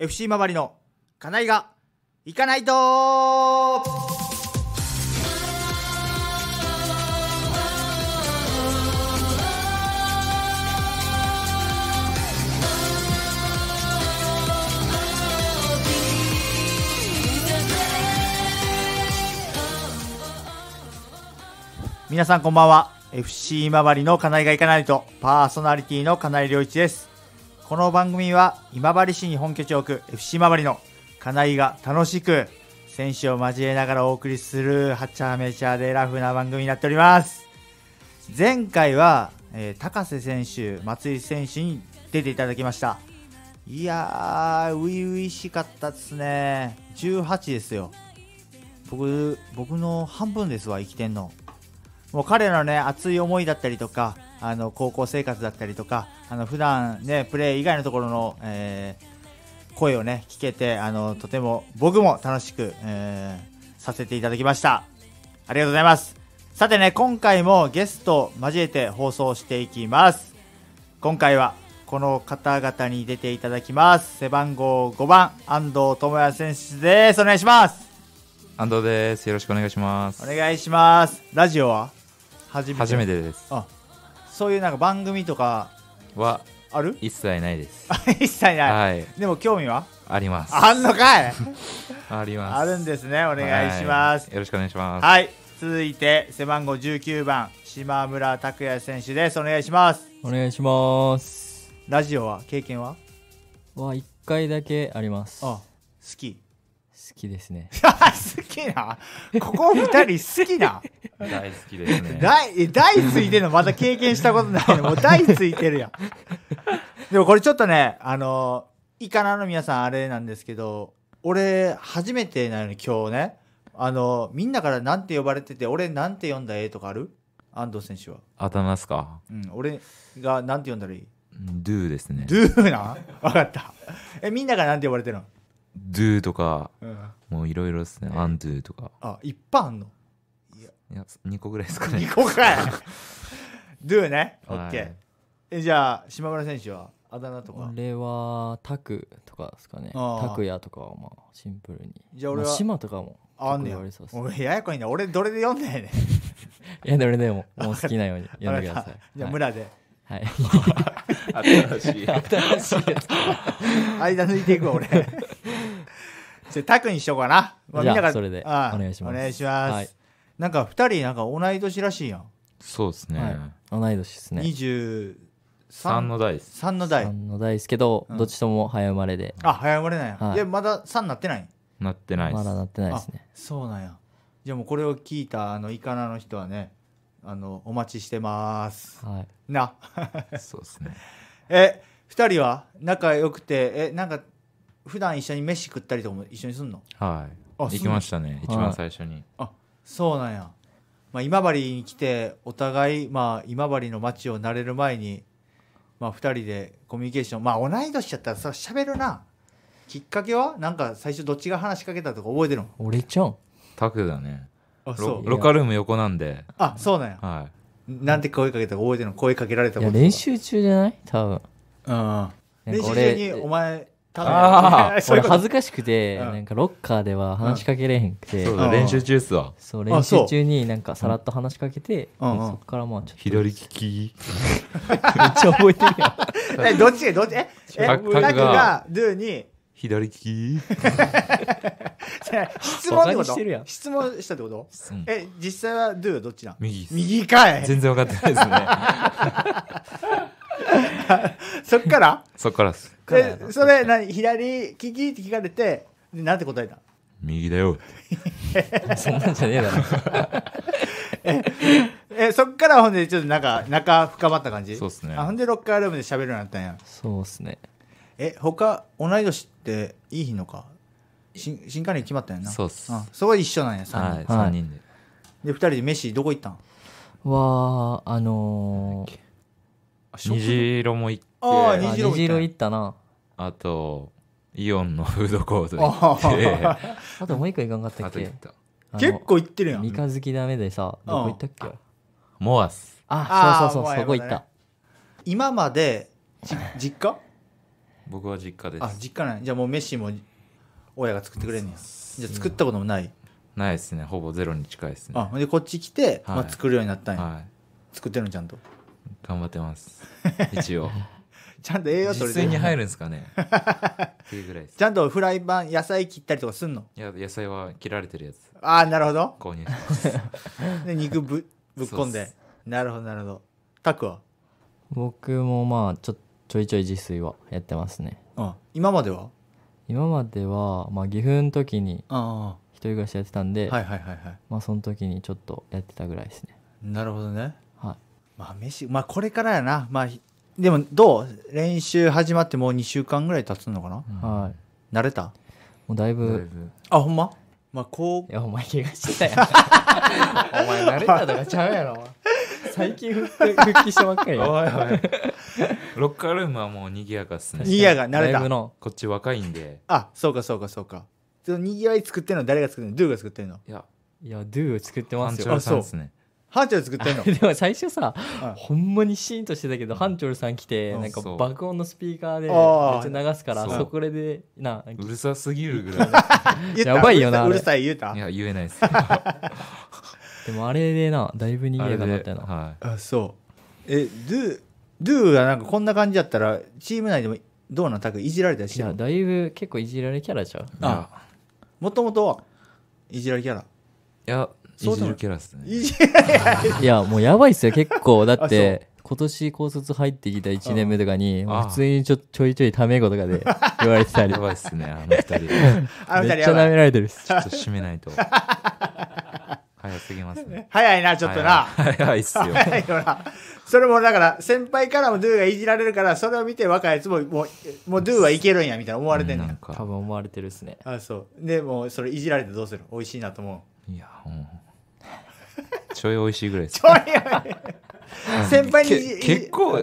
FC 周りの金井が行かないとみなさんこんばんは FC 今りの金井が行かないとパーソナリティの金井良一ですこの番組は今治市に本拠地を置く FC 今治の金井が楽しく選手を交えながらお送りするはちゃめちゃでラフな番組になっております前回は、えー、高瀬選手松井選手に出ていただきましたいやー初々しかったですね18ですよ僕僕の半分ですわ生きてんのもう彼のね熱い思いだったりとかあの高校生活だったりとかあの普段ねプレー以外のところの、えー、声をね聞けてあのとても僕も楽しく、えー、させていただきましたありがとうございますさてね今回もゲスト交えて放送していきます今回はこの方々に出ていただきます背番号5番安藤智也選手ですお願いします安藤ですよろしくお願いしますお願いしますラジオは初めてですあそういうなんか番組とかはある一切ないです 一切ない、はい、でも興味はありますあんのかい ありますあるんですねお願いします、よろしくお願いしますはい続いて背番号19番島村拓也選手ですお願いしますお願いしますラジオは経験はは1回だけありますあ好ききですね 好きなここ二人好きな大好きですね大大ついてるのまだ経験したことないのもう大ついてるやん でもこれちょっとねあのイカナの皆さんあれなんですけど俺初めてなのに今日ねあのみんなからなんて呼ばれてて俺なんて呼んだ絵とかある安藤選手は頭ですかうん俺がなんて呼んだらいいドゥですねドゥな分かったえみんながなんて呼ばれてるの do とか、うん、もういろいろですね、アンドゥとか。あ、いっぱいあんのいや、2個ぐらいですかね。2個かいドゥね、はい、ケーえじゃあ、島村選手はあだ名とか俺はタクとかですかね。タクヤとかはまあシンプルに。じゃあ俺は。島とかも。あんねん。俺ややこいな。俺どれで読んだよね。いや、どれでも、もう好きなように読 んでください。じゃあ村で。はい。新しい。新しいやつ。間抜いていくわ、俺。じゃあタクにしようかな、まあ、じゃあそれでおああ願いしますお願いします、はいなんか二人なんか同い年らしいやん、そうですね、はい同い年ですね二十三の代です3の代三の代ですけど、うんどっちとも早生まれであ早生まれなんや、はいでまだ三なってないなってないでまだなってないですねそうなんやじゃあもうこれを聞いたあのイカナの人はねあのお待ちしてますはいなそうですね え二人は仲良くてえなんか普段一緒に飯食ったりとかも一緒にすんのはい行きましたね一番最初に、あそうなんや、まあ、今治に来てお互い、まあ、今治の街を慣れる前に、まあ、2人でコミュニケーションまあ同い年だったらさしゃるなきっかけはなんか最初どっちが話しかけたとか覚えてるの俺ちゃんタクだねあそうロカルーム横なんであそうなんやはい、なんて声かけたか覚えてるの声かけられたこやと練習中じゃない多分うん練習中にお前ああ それ恥ずかしくて、なんかロッカーでは話しかけれへんくて、そうだ、練習中っすわ。そう練習中になんかさらっと話しかけて、そっからまあちょっと左利き。めっちゃ覚えてるやん。えどっちがどっちえがドゥに左利き質問ってこと質問したってことうんえ実際は do はどっちなん右右かい全然分かってないですね そっからそっからっすかなそれ何左利きって聞かれてでなんて答えた右だよ そんなんじゃねえだろえそっからほんでちょっとなんか仲深まった感じそうっすねあほんでロッカールームで喋るようになったんやそうっすねえ他同い年っていい日のか新新加入決まったんやなそうっすあそこは一緒なんや3人、はい、3人で、で2人で飯どこ行ったんはあのー、虹色も行ってあ虹色虹色行ったなあとイオンのフードコートで あともう一個行かんかったっけ結構行ってるやん三日月ダメでさどこ行ったっけモアスあそうそうそうそこ行った、今まで実家僕は実家ですあ実家ないじゃあもう飯も親が作ってくれんねやじゃあ作ったこともないないですねほぼゼロに近いですねあでこっち来て、はいまあ、作るようになったんや、はい作ってるのちゃんと頑張ってます 一応ちゃんと栄養取実れてる際に入るんですかね っていうぐらいですちゃんとフライパン野菜切ったりとかすんのいや野菜は切られてるやつああなるほど購入 で肉ぶぶっこんでなるほどなるほどタクは僕もまあちょっとちょいちょい自炊はやってますねあ今までは今までは、まあ、岐阜の時に一人暮らしやってたんで、はいはいはいはいまあ、その時にちょっとやってたぐらいですねなるほどねはいまあ飯まあこれからやなまあでもどう練習始まってもう2週間ぐらい経つのかな、はい慣れたもうだいぶあほんままあこういやお前怪我してたやん お前慣れたとかちゃうやろ最近復復帰したばっかりやおいおいロッカールームはもう賑やかっすね。賑やか慣れたこっち若いんで。あそうかそうかそうかそのにぎわい作ってるの誰が作ってるのドゥが作ってるのいや、いや、ドゥを作ってます長よ。さんですね。ハー作ってるのでも最初さ、うんほんまにシーンとしてたけど、ハん、チョルさん来て、うんなんか爆音のスピーカーでめっちゃ流すから、そこで、な、うるさすぎるぐらい。やばいよなうるさい言うたいや、言えないです。でもあれでな、だいぶ賑やかにったよな。はい。あそうえドゥドゥがなんかこんな感じだったらチーム内でもどうなんたくいじられたりしいやだいぶ結構いじられキャラじゃんいあもともとはいじられキャラやいじるキャラっすねいやもうやばいっすよ結構だって今年高卒入ってきた1年目とかに普通にちょちょいちょいタメ語とかで 言われてたりやばいっすねあの2人 あめっちゃ舐められてるっすちょっと締めないと早すぎますね。早いな、ちょっとな。早いっすよ。早いよな。それもだから、先輩からもドゥがいじられるから、それを見て若いやつも、もう、もうドゥはいけるんや、みたいな思われてんのう多分思われてるっすね。あ、そう。でも、それいじられてどうする美味しいなと思う。いや、うん。ちょい美味しいぐらいです。ちょい美味しい。先輩に結構、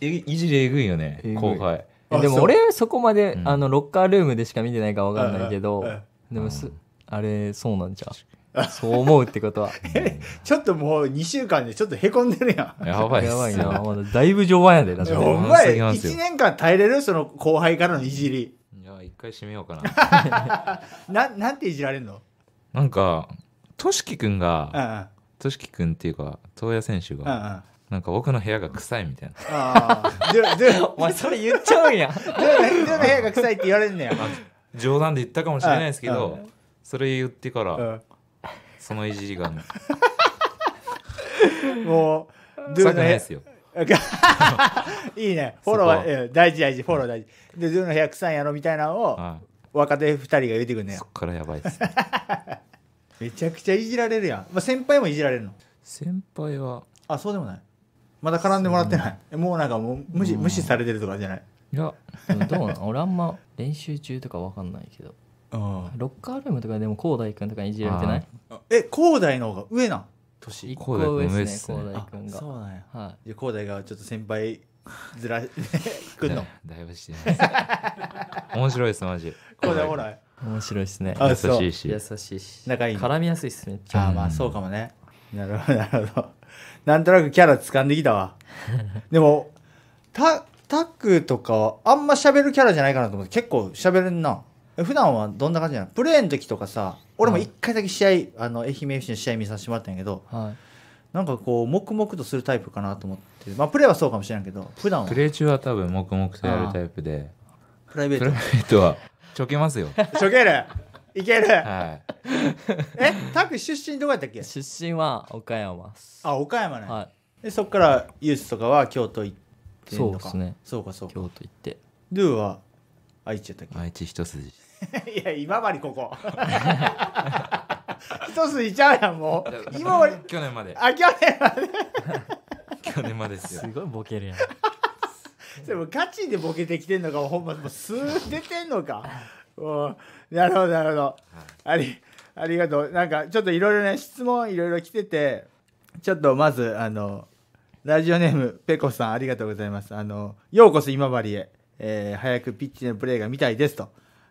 いじりえぐいよね、後輩。でも俺そこまで、あのロッカールームでしか見てないから分かんないけど、でもす、あれそうなんじゃ そう思うってことは。ちょっともう2週間でちょっとへこんでるやん。やばいやばいな。だいぶ序盤やで、なって。お前、1年間耐えれるその後輩からのいじり。いや、一回締めようかな。な、なんていじられんのなんか、としきくんが、としきくんっていうか、東野選手が、なんか僕の部屋が臭いみたいな。ああ。で、お前それ言っちゃうんや。で、の部屋が臭いって言われんねや。冗談で言ったかもしれないですけど、それ言ってから、そのいじりが もう。もう、いですよ。いいね。フォローは、大事大事、フォロー大事。で、ズーの100やろみたいなのを、はい若手2人が言うてくんねそっからやばいっす、ね、めちゃくちゃいじられるやん、まあ、先輩もいじられるの先輩はあそうでもないまだ絡んでもらってない、もうなんかもう無視無視されてるとかじゃないいやどうなの俺あんま練習中とか分かんないけどロッカールームとかでも広大君とかいじられてないえ広大の方が上なん年一個上ですね広大君がそうなんや、はい、広大がちょっと先輩ずらくんの だいぶしてます面白いですマジ広大おら面白いですね優しいし優しいし仲いい絡みやすいっすねああまあそうかもねなるほどなるほどなんとなくキャラ掴んできたわ でもたタックとかはあんま喋るキャラじゃないかなと思って結構喋るな普段はどんな感じなのプレーの時とかさ俺も一回だけ試合、あの愛媛 FC の試合見させてもらったんやけど、はい、なんかこう黙々とするタイプかなと思ってまあプレーはそうかもしれんけど普段はプレー中は多分黙々とやるタイプでプライベートプライベートはちょけますよちょけるいける、はい、えタク出身どこやったっけ出身は岡山あ岡山ね、はい、でそこからユースとかは京都行ってそうですねそうかそうか京都行ってドゥは愛知やったっけ愛知一筋 いや今治ここ 一筋ちゃうやんもう今治去年まであ去年まで 去年までですよすごいボケるやんでもガチでボケてきてんのかほんまもう数出てんのかうんなるほどなるほど、はい、ありありがとうなんかちょっといろいろね質問いろいろ来ててちょっとまずあのラジオネームペコさんありがとうございますあのようこそ今治へ、えー、早くピッチでのプレーが見たいですと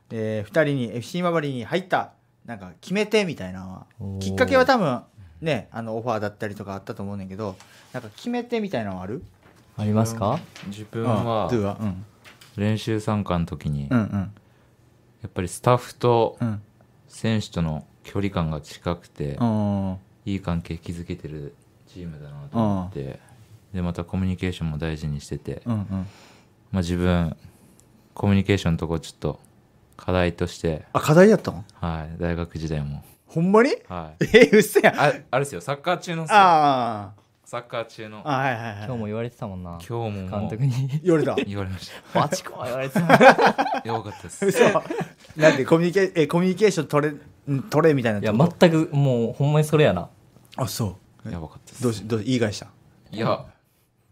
で2人に FC 今治に入ったなんか決めてみたいなきっかけは多分ねあのオファーだったりとかあったと思うんだけどなんか決めてみたいなのあるありますか自分は、うん、練習参加の時に、うんうん、やっぱりスタッフと選手との距離感が近くて、うん、いい関係築けてるチームだなと思って、うん、でまたコミュニケーションも大事にしてて、うんうん、まあ、自分コミュニケーションのとこちょっと課題としてあ課題やったのはい大学時代もほんまに、はい、えうっせやああれですよサッカー中のああサッカー中の。はいはいはい。今日も言われてたもんな。今日も監督に。言われた。言われました。マジか言われてた。よかったです。嘘。なんでコミュニケえコミュニケーション取れ取れみたいな。いや全くもうほんまにそれやな。あそう。やばかったです。どうしどう言い返した。いや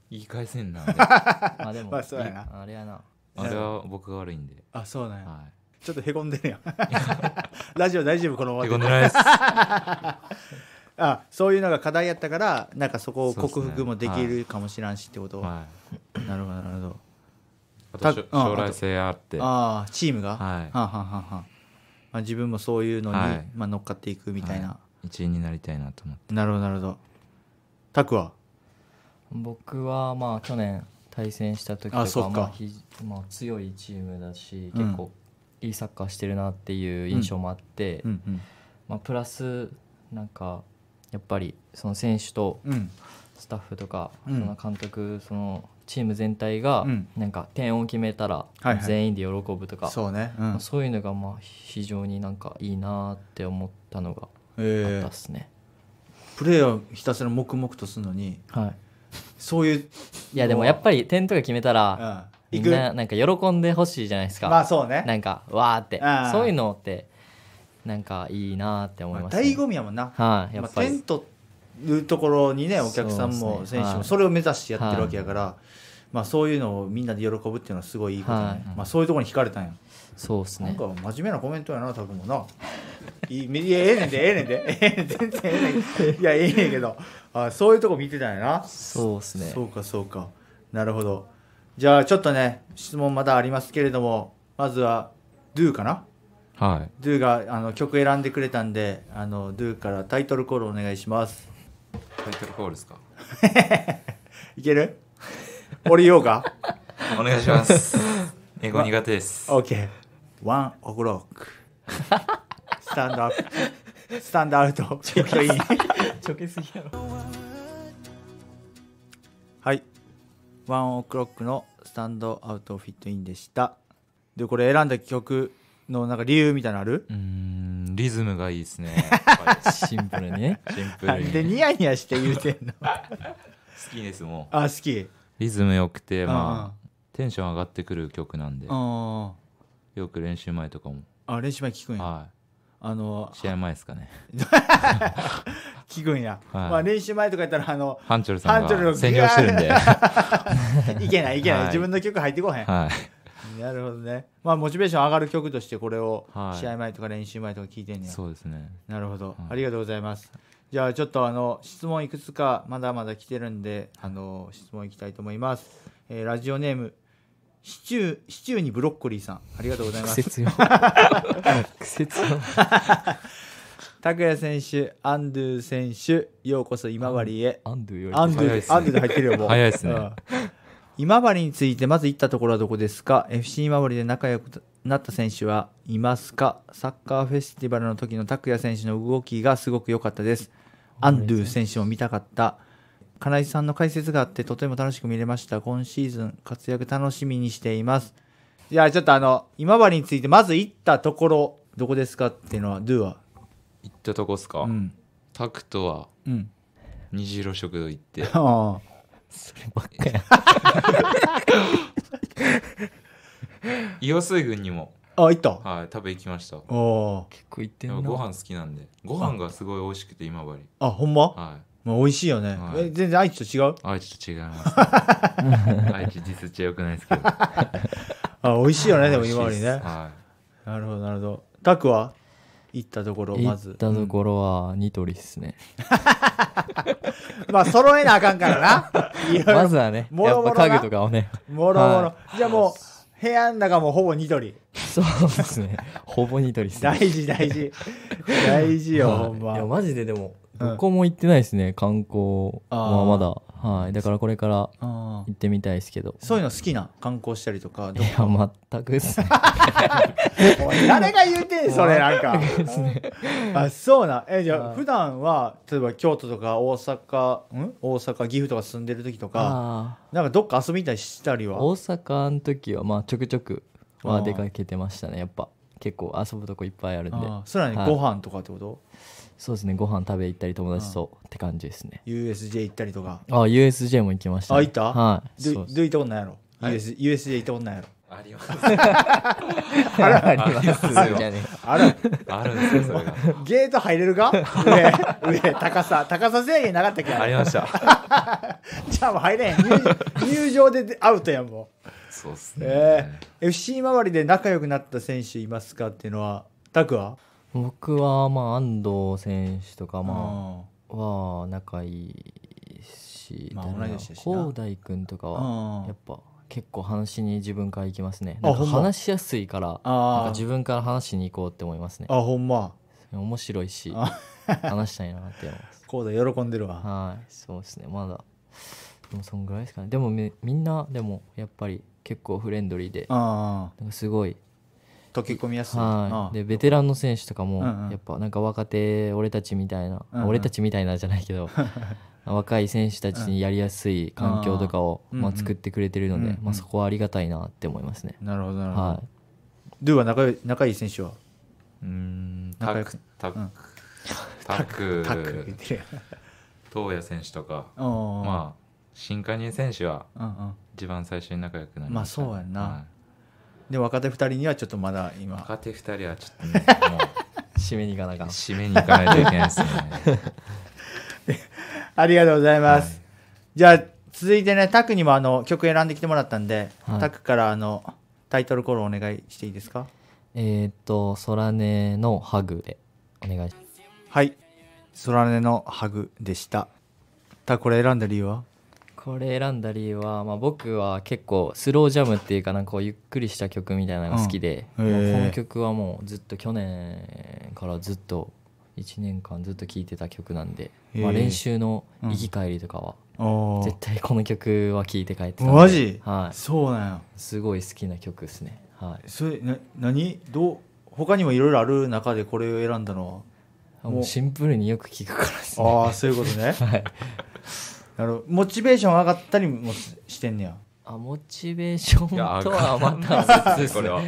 言い返せんな。まあでも。まあそうやな。あれやな。あれは僕が悪いんで。あそうなんや。はい。ちょっとへこんでるやん ラジオ大丈夫このままへこんでないです あそういうのが課題やったからなんかそこを克服もできるかもしらんしってこと、ね、はい、なるほどなるほどあと将来性あってああチームが、はい、ははははまあ、自分もそういうのに、はい、まあ、乗っかっていくみたいな、はい、一員になりたいなと思ってなるほどなるほどタクは僕はまあ去年対戦した時とかあそうか、まあ、まあ、強いチームだし結構いいサッカーしてるなっていう印象もあって、うんうんうん、まあ、プラスなんかやっぱりその選手とスタッフとか、その監督そのチーム全体がなんか点を決めたら全員で喜ぶとか、はいはい、そうね、うんまあ、そういうのがまあ非常になんかいいなって思ったのがあったっすね。えー、プレーをひたすら黙々とするのに、はい、そういういやでもやっぱり点とか決めたら、うんみんななんか喜んでほしいじゃないですかまあそうねなんかわーってそういうのってなんかいいなって思います、ね、醍醐味やもんな、はい、やっぱり、まテントいうところにねお客さんも選手もそれを目指してやってるわけやから、はい、まあ、そういうのをみんなで喜ぶっていうのはすごいいいことね、はい、まあ、そういうところに惹かれたんやそうですねなんか真面目なコメントやな多分もないいいやええねんでええねんでええねん全然ええねんいやええねんけどあそういうとこ見てたんやなそうですねそうかそうかなるほどじゃあちょっとね質問まだありますけれどもまずはドゥかなはいドゥがあの曲選んでくれたんであのドゥからタイトルコールお願いしますタイトルコールですか いける俺言おうかお願いします英語苦手です OK ワンオクロックスタンドアップスタンドアウトちょけすぎやろはいワンオクロックのスタンドアウトフィットインでした。で、これ選んだ曲のなんか理由みたいなのあるうん、リズムがいいですね。シンプルにシンプルに。で、ニヤニヤして言うてんの。好きですもん。あ、好き。リズム良くて、まあ、テンション上がってくる曲なんで。よく練習前とかも。あ、練習前聞くんや。はい。あの試合前ですかね聞くんや、はい、まあ、練習前とかやったらあのハンチョルさんが占領してるんで いけないいけない、はい、自分の曲入ってこへん、はい、なるほどねまあモチベーション上がる曲としてこれを試合前とか練習前とか聞いてんねそうですねなるほど、ありがとうございますじゃあちょっとあの質問いくつかまだまだ来てるんであの質問いきたいと思います、えー、ラジオネームシチュー、シチューにブロッコリーさん、ありがとうございます。癖強。癖強。拓也選手、アンドゥ選手、ようこそ今治へ。アンドゥよりアンドゥ、アンドゥで入ってるよ、もう。早いですね。うん今治についてまず行ったところはどこですか FC 今治で仲良くなった選手はいますかサッカーフェスティバルの時の拓也選手の動きがすごく良かったですアンドゥ選手も見たかった金井さんの解説があってとても楽しく見れました。今シーズン活躍楽しみにしています。じゃあちょっとあの、今治についてまず行ったところ、どこですかっていうのは、ドゥは。行ったとこっすか、うん、タクトは、うん、虹色食堂行って。ああ。そればっかや。い予水軍にも。あ、行ったはい、食べ行きました。ああ。結構行ってんな。ご飯好きなんで。ご飯がすごい美味しくて、今治。あ、ほんまはい。まあ、美味しいよね、はいえ全然愛知と違う愛知と違います、ね、愛知実地は良くないですけど あ美味しいよねでも今よりねはなるほどなるほどタクは行ったところまず。行ったところはニトリっすね、まあ揃えなあかんからな まずはねもろっもぱろ家具とかをねもろもろはじゃあもう部屋の中もほぼニトリそうですねほぼニトリっすね大事大事大事よほんいまやマジででもどこも行ってないですね、観光はまだはいだからこれから行ってみたいですけどそういうの好きな観光したりとかいや全くっすね 誰が言うてんそれなんかあそうなえじゃあ普段は例えば京都とか大阪ん大阪岐阜とか住んでる時とかなんかどっか遊びたりしたりは大阪の時はまあちょくちょくは出かけてましたねやっぱ結構遊ぶとこいっぱいあるんでそれはね、はい、ご飯とかってことそうですねご飯食べ行ったり友達と、うって感じですね USJ 行ったりとかああ USJ も行きました、あ行ったはいどどういったことないやろ、US j 行ったことないやろあります。あるあります。あるあるんですゲート入れるか上、上、高さ。高さ制限なかったっけありました。じゃあもう入れん。入場でアウトやん、もう。そうっすね。えー、FC 周りで仲良くなった選手いますかっていうのは、タクは僕はまあ安藤選手とかまあは仲いいし、まあ、大君とかはやっぱ結構話に自分から行きますね話しやすいからなんか自分から話しに行こうって思いますねあほんま面白いし話したいなって思いますこうだ喜んでるわはいそうですねまだでもそんぐらいですかねでもみみんなでもやっぱり結構フレンドリーでなんかすごい溶け込みやすい、はい、でベテランの選手とかも、やっぱなんか若手俺たちみたいな、うんうん、俺たちみたいなじゃないけど 若い選手たちにやりやすい環境とかを、まあ、作ってくれてるので、うんうん、まあ、そこはありがたいなって思いますね。なるほどなるほど。はい、ドゥは仲仲いい選手はうん仲良くタクタクタク東也選手とかまあ新加入選手はううんん、一番最初に仲良くなりました、まあそうやな、はいで若手2人にはちょっとまだ今若手2人はちょっとねもう 締めに行かなか締めに行かないといけないですね ありがとうございます、はい、じゃあ続いてねタクにもあの曲選んできてもらったんで、はい、タクからあのタイトルコールお願いしていいですかえー、っと「空音のハグ」でお願いしますはい「空音のハグ」でしたタクこれ選んだ理由はこれ選んだ理由は、まあ、僕は結構スロージャムっていうかなんかゆっくりした曲みたいなのが好きで、うん、この曲はもうずっと去年からずっと1年間ずっと聴いてた曲なんで、まあ、練習の行き帰りとかは、絶対この曲は聴いて帰ってたマジ、はい、そうなんやすごい好きな曲ですね、はい、それな何どう他にもいろいろある中でこれを選んだのはもうシンプルによく聴くからですねああそういうことね、はいなるモチベーション上がったりもしてんねやあモチベーションとはまた別です これは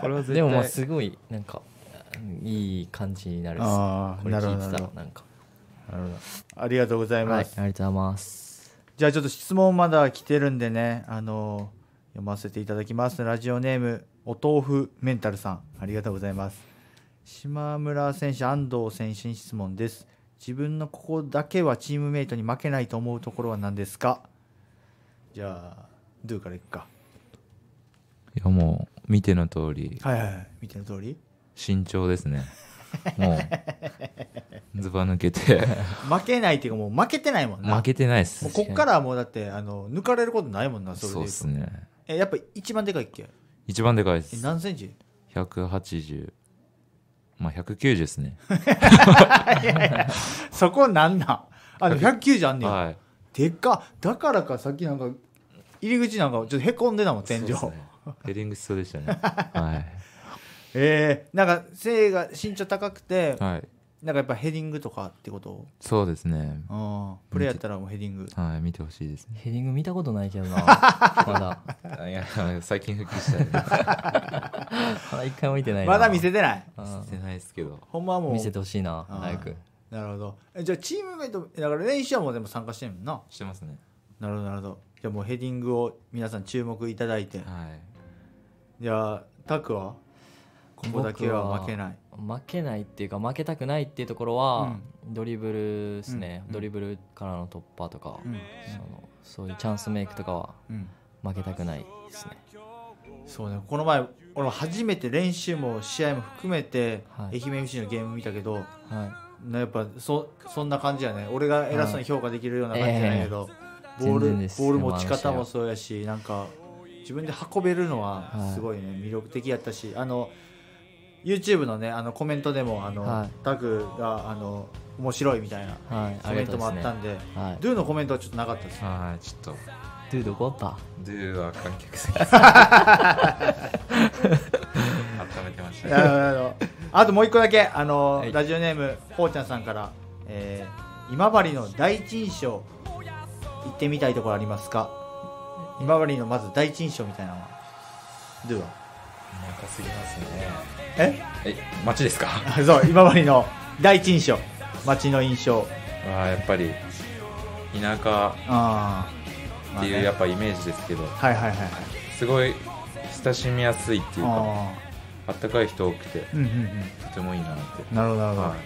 これはでもまあすごいなんかいい感じになるっこれ聞いてたらなんかありがとうございます、はい、ありがとうございますじゃあちょっと質問まだ来てるんでねあの読ませていただきますラジオネームお豆腐メンタルさんありがとうございます島村選手安藤選手に質問です自分のここだけはチームメイトに負けないと思うところは何ですかじゃあドゥからいくかいやもう見ての通りはいはい、はい、見ての通り慎重ですね もうずば抜けて負けないっていうかもう負けてないもんな負けてないっすもうこっからはもうだってあの抜かれることないもんなそれでそうっすねえやっぱ一番でかいっけ一番でかいっす何センチ ?180 まあ190ですね いやいやそこなんなあの、も190あんねん、はい、でっかだからかさっきなんか入り口なんかちょっとへこんでたもん天井、ね、ヘィングしそうでしたねはい えー、なんか背が身長高くて、はい、なんかやっぱヘディングとかってことそうですねああプレーやったらもうヘディングはい見てほしいですねヘディング見たことないけどな まだいや最近復帰したい まだ一回も見てないまだ見せてない見せてないですけどほんまはもう見せてほしいな早くなるほどえじゃあチームメイトだから練習はもうでも参加してんのなしてますねなるほどなるほどじゃあもうヘディングを皆さん注目いただいてはいじゃあタクはここだけは負けない負けないっていうか負けたくないっていうところは、ドリブルですね、ドリブルからの突破とか、そのそういうチャンスメイクとかは負けたくないですね。そうねこの前俺初めて練習も試合も含めて、愛媛 MC のゲーム見たけど、はい、やっぱそそんな感じやね俺が偉そうに評価できるような感じじゃないけど、はいえー、ボールボール持ち方もそうやしなんか自分で運べるのはすごいね、はい、魅力的やったしあの YouTube のねあのコメントでもあの、はい、タグがあの面白いみたいな、はい、コメントもあったんで、はい、ドゥのコメントはちょっとなかったですはいちょっとドゥどこだドゥは観客席あっためてましたねあともう一個だけあの、ラジオネームほうちゃんさんから、えー、今治の第一印象行ってみたいところありますか今治のまず第一印象みたいなのはドゥは田舎すぎますねええ町ですか そう今治の第一印象街の印象ああやっぱり田舎っていうやっぱイメージですけど、まあね、はいはいはい、はい、すごい親しみやすいっていうかあったかい人多くて、うんうんうん、とてもいいなってなるほどなるほど、はい、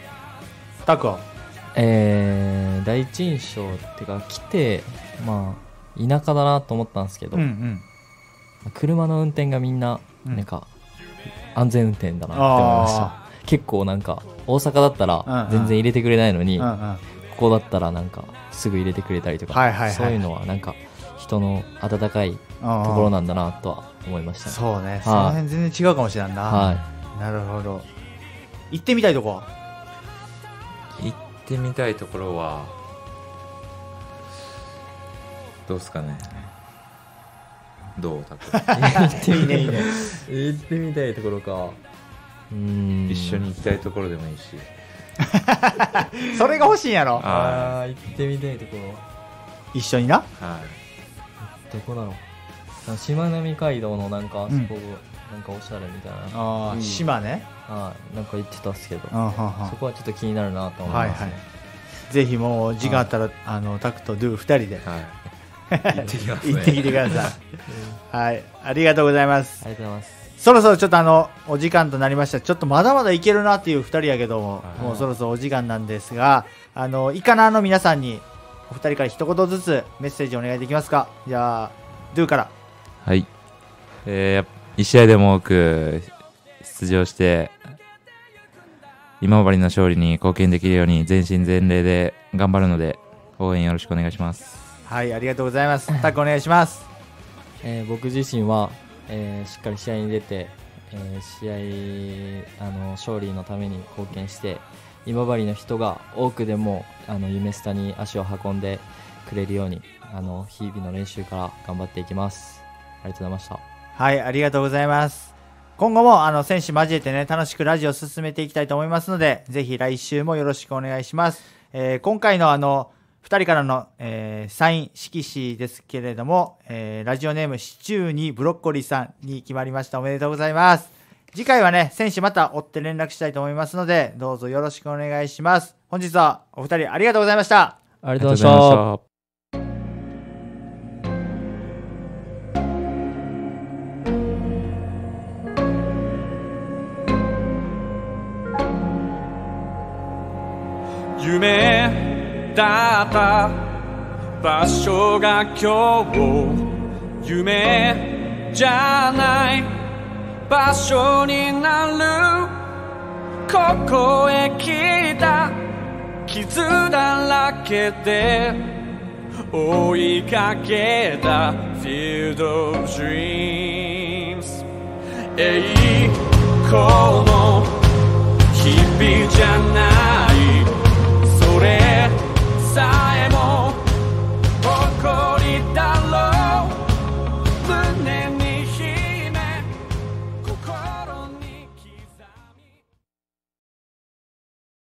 タクはえー、第一印象っていうか来てまあ田舎だなと思ったんですけど、うんうん、車の運転がみんななんか安全運転だなって思いました結構なんか大阪だったら全然入れてくれないのに、うんうん、ここだったらなんかすぐ入れてくれたりとか、はいはいはい、そういうのはなんか人の温かいところなんだなとは思いました、ね、そうね、はい、その辺全然違うかもしれな、はい、なるほど行ってみたいとこ行ってみたいところはどうですかねどうたく行ってみたい行ってみたいところかうん一緒に行きたいところでもいいし それが欲しいんやろああ行ってみたいところ一緒になはいどこだろうしまなみ海道のなんかあそこ、うん、なんかおしゃれみたいなああ、うん、島ねはいなんか行ってたっすけどそこはちょっと気になるなと思いますね、ね、はいはい、ぜひもう時間あったら、はい、あのタクとドゥ2人で、はい行ってきます、ね、行ってきてください、はい、ありがとうございますありがとうございますそろそろちょっとあのお時間となりましたちょっとまだまだいけるなっていう2人やけども、もうそろそろお時間なんですがあのいかなの皆さんにお二人から一言ずつメッセージお願いできますかじゃあドゥからはい、えー、1試合でも多く出場して今治の勝利に貢献できるように全身全霊で頑張るので応援よろしくお願いしますはいありがとうございますタックお願いします、えー、僕自身は、えー、しっかり試合に出て、えー、試合あの勝利のために貢献して今治の人が多くでもあの夢スタに足を運んでくれるようにあの日々の練習から頑張っていきますありがとうございましたはいありがとうございます今後もあの選手交えてね楽しくラジオ進めていきたいと思いますのでぜひ来週もよろしくお願いします、えー、今回のあの2人からの、えー、サイン色紙ですけれども、えー、ラジオネームシチューにブロッコリーさんに決まりました。おめでとうございます。次回はね、選手また追って連絡したいと思いますので、どうぞよろしくお願いします。本日はお二人ありがとうございました。ありがとうございました。夢だった場所が今日夢じゃない場所になるここへ来た傷だらけで追いかけた Field of Dreams 栄光の日々じゃないそれ side